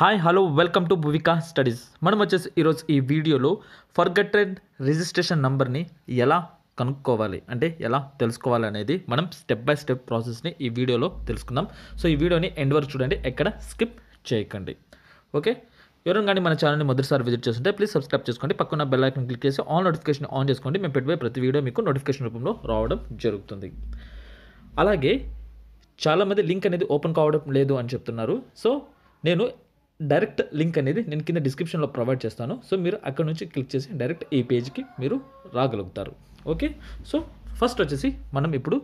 hi hello welcome to Bhuvika studies మనం వచ్చేసి ఈరోజు ఈ వీడియోలో ఫర్గటెడ్ రిజిస్ట్రేషన్ నంబర్ని ఎలా కనుక్కోవాలి అంటే ఎలా తెలుసుకోవాలి అనేది మనం స్టెప్ బై స్టెప్ ప్రాసెస్ని ఈ వీడియోలో తెలుసుకుందాం సో ఈ వీడియోని ఎండ్ వరకు చూడండి ఎక్కడ స్కిప్ చేయకండి ఓకే ఎవరైనా కానీ మన ఛానల్ని మొదటిసారి విజిట్ చేస్తుంటే ప్లీజ్ సబ్స్క్రైబ్ చేసుకోండి పక్కన బెల్ ఐకన్ క్లిక్ చేసి ఆన్ నోటిఫికేషన్ ఆన్ చేసుకోండి మేము పెట్టిపోయి ప్రతి వీడియో మీకు నోటిఫికేషన్ రూపంలో రావడం జరుగుతుంది అలాగే చాలామంది లింక్ అనేది ఓపెన్ కావడం లేదు అని చెప్తున్నారు సో నేను డైరెక్ట్ లింక్ అనేది నేను కింద డిస్క్రిప్షన్లో ప్రొవైడ్ చేస్తాను సో మీరు అక్కడ నుంచి క్లిక్ చేసి డైరెక్ట్ ఈ పేజ్కి మీరు రాగలుగుతారు ఓకే సో ఫస్ట్ వచ్చేసి మనం ఇప్పుడు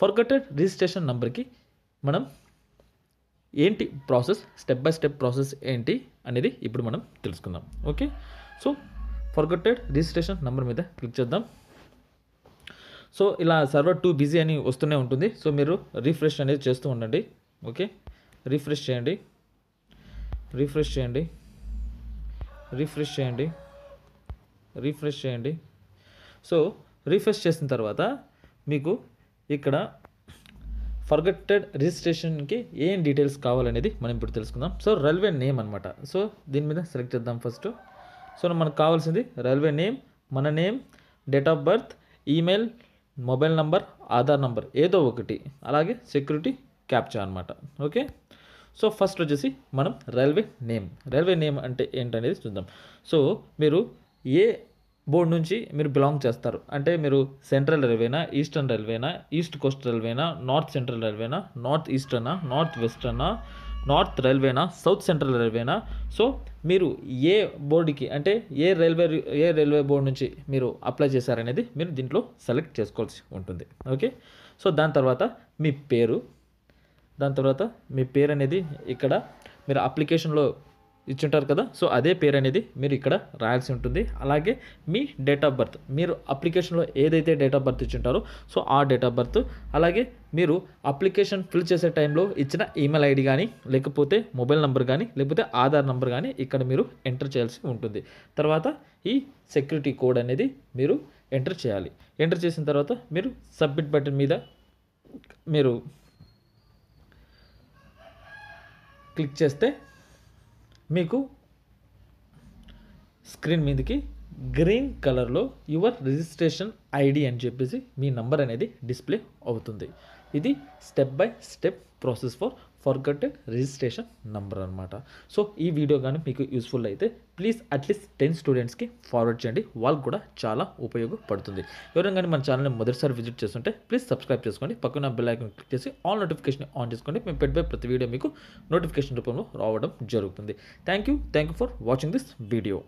ఫర్గటెడ్ రిజిస్ట్రేషన్ నెంబర్కి మనం ఏంటి process step by step process ఏంటి అనేది ఇప్పుడు మనం తెలుసుకుందాం okay so forgotten registration number మీద క్లిక్ చేద్దాం సో ఇలా సర్వర్ టూ బిజీ అని వస్తూనే ఉంటుంది సో మీరు రిఫ్రెష్ అనేది చేస్తూ ఉండండి ఓకే రిఫ్రెష్ చేయండి రిఫ్రెష్ చేయండి రిఫ్రెష్ చేయండి రిఫ్రెష్ చేయండి సో రిఫ్రెష్ చేసిన తర్వాత మీకు ఇక్కడ ఫర్గెటెడ్ రిజిస్ట్రేషన్కి ఏం డీటెయిల్స్ కావాలనేది మనం ఇప్పుడు తెలుసుకుందాం సో రైల్వే నేమ్ అనమాట సో దీని మీద సెలెక్ట్ చేద్దాం ఫస్ట్ సో మనకు కావాల్సింది రైల్వే నేమ్ మన name date of birth email mobile number Aadhaar number ఏదో ఒకటి అలాగే సెక్యూరిటీ క్యాప్చర్ అనమాట ఓకే సో ఫస్ట్ వచ్చేసి మనం రైల్వే నేమ్ రైల్వే నేమ్ అంటే ఏంటనేది చూద్దాం సో మీరు ఏ బోర్డు నుంచి మీరు బిలాంగ్ చేస్తారు అంటే మీరు సెంట్రల్ రైల్వేనా ఈస్టర్న్ రైల్వేనా ఈస్ట్ కోస్ట్ రైల్వేనా నార్త్ సెంట్రల్ రైల్వేనా నార్త్ ఈస్టర్నా నార్త్ వెస్టర్నా నార్త్ రైల్వేనా సౌత్ సెంట్రల్ రైల్వేనా సో మీరు ఏ బోర్డుకి అంటే ఏ రైల్వే ఏ రైల్వే బోర్డు నుంచి మీరు అప్లై చేశారనేది మీరు దీంట్లో సెలెక్ట్ చేసుకోవాల్సి ఉంటుంది ఓకే సో దాని తర్వాత మీ పేరు దాని తర్వాత మీ పేరు అనేది ఇక్కడ మీరు అప్లికేషన్లో ఇచ్చుంటారు కదా సో అదే పేరు అనేది మీరు ఇక్కడ రాయాల్సి ఉంటుంది అలాగే మీ డేట్ ఆఫ్ బర్త్ మీరు అప్లికేషన్లో ఏదైతే డేట్ ఆఫ్ బర్త్ ఇచ్చుంటారో సో ఆ డేట్ ఆఫ్ బర్త్ అలాగే మీరు అప్లికేషన్ ఫిల్ చేసే టైంలో ఇచ్చిన ఈమెయిల్ ఐడి కానీ లేకపోతే మొబైల్ నెంబర్ కానీ లేకపోతే ఆధార్ నెంబర్ కానీ ఇక్కడ మీరు ఎంటర్ చేయాల్సి ఉంటుంది తర్వాత ఈ సెక్యూరిటీ కోడ్ అనేది మీరు ఎంటర్ చేయాలి ఎంటర్ చేసిన తర్వాత మీరు సబ్మిట్ బటన్ మీద మీరు క్లిక్ చేస్తే మీకు స్క్రీన్ మీదకి గ్రీన్ కలర్లో యువర్ రిజిస్ట్రేషన్ ఐడి అని చెప్పేసి మీ నంబర్ అనేది డిస్ప్లే అవుతుంది ఇది step by step process for forgot registration number అనమాట సో ఈ వీడియో కానీ మీకు యూస్ఫుల్ అయితే ప్లీజ్ అట్లీస్ట్ టెన్ స్టూడెంట్స్కి ఫార్వర్డ్ చేయండి వాళ్ళకి కూడా చాలా ఉపయోగపడుతుంది ఎవరైనా కానీ మన ఛానల్ని మొదటిసారి విజిట్ చేస్తుంటే ప్లీజ్ సబ్స్క్రైబ్ చేసుకోండి పక్కన బెల్ క్లిక్ చేసి ఆల్ నోటిఫికేషన్ ఆన్ చేసుకోండి మేము పెట్టబోయే ప్రతి వీడియో మీకు నోటిఫికేషన్ రూపంలో రావడం జరుగుతుంది thank you thank you for watching this video